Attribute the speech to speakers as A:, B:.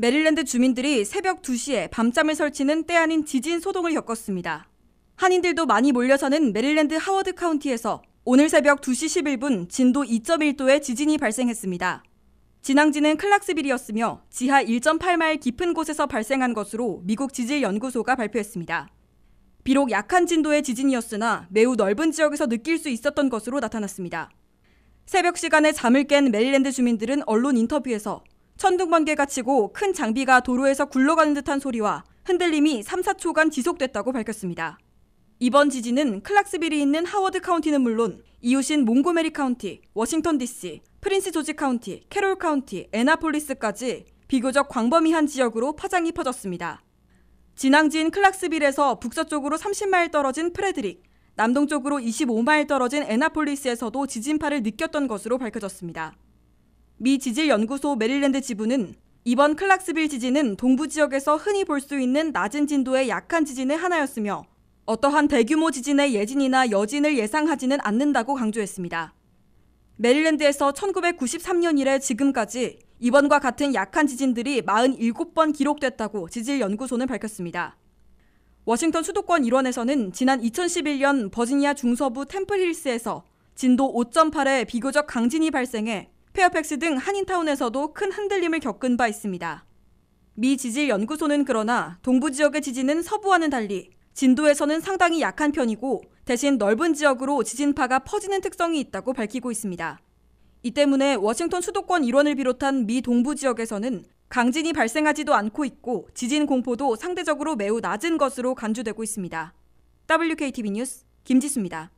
A: 메릴랜드 주민들이 새벽 2시에 밤잠을 설치는 때 아닌 지진 소동을 겪었습니다. 한인들도 많이 몰려서는 메릴랜드 하워드 카운티에서 오늘 새벽 2시 11분 진도 2.1도의 지진이 발생했습니다. 진앙지는 클락스빌이었으며 지하 1.8마일 깊은 곳에서 발생한 것으로 미국 지질연구소가 발표했습니다. 비록 약한 진도의 지진이었으나 매우 넓은 지역에서 느낄 수 있었던 것으로 나타났습니다. 새벽 시간에 잠을 깬 메릴랜드 주민들은 언론 인터뷰에서 천둥번개가 치고 큰 장비가 도로에서 굴러가는 듯한 소리와 흔들림이 3, 4초간 지속됐다고 밝혔습니다. 이번 지진은 클락스빌이 있는 하워드 카운티는 물론 이웃인 몽고메리 카운티, 워싱턴 DC, 프린스 조지 카운티, 캐롤 카운티, 애나폴리스까지 비교적 광범위한 지역으로 파장이 퍼졌습니다. 진앙지인 클락스빌에서 북서쪽으로 30마일 떨어진 프레드릭, 남동쪽으로 25마일 떨어진 애나폴리스에서도 지진파를 느꼈던 것으로 밝혀졌습니다. 미 지질연구소 메릴랜드 지부는 이번 클락스빌 지진은 동부 지역에서 흔히 볼 수 있는 낮은 진도의 약한 지진의 하나였으며 어떠한 대규모 지진의 예진이나 여진을 예상하지는 않는다고 강조했습니다. 메릴랜드에서 1993년 이래 지금까지 이번과 같은 약한 지진들이 47번 기록됐다고 지질연구소는 밝혔습니다. 워싱턴 수도권 일원에서는 지난 2011년 버지니아 중서부 템플힐스에서 진도 5.8의 비교적 강진이 발생해 페어팩스 등 한인타운에서도 큰 흔들림을 겪은 바 있습니다. 미 지질 연구소는 그러나 동부 지역의 지진은 서부와는 달리 진도에서는 상당히 약한 편이고 대신 넓은 지역으로 지진파가 퍼지는 특성이 있다고 밝히고 있습니다. 이 때문에 워싱턴 수도권 일원을 비롯한 미 동부 지역에서는 강진이 발생하지도 않고 있고 지진 공포도 상대적으로 매우 낮은 것으로 간주되고 있습니다. WKTV 뉴스 김지수입니다.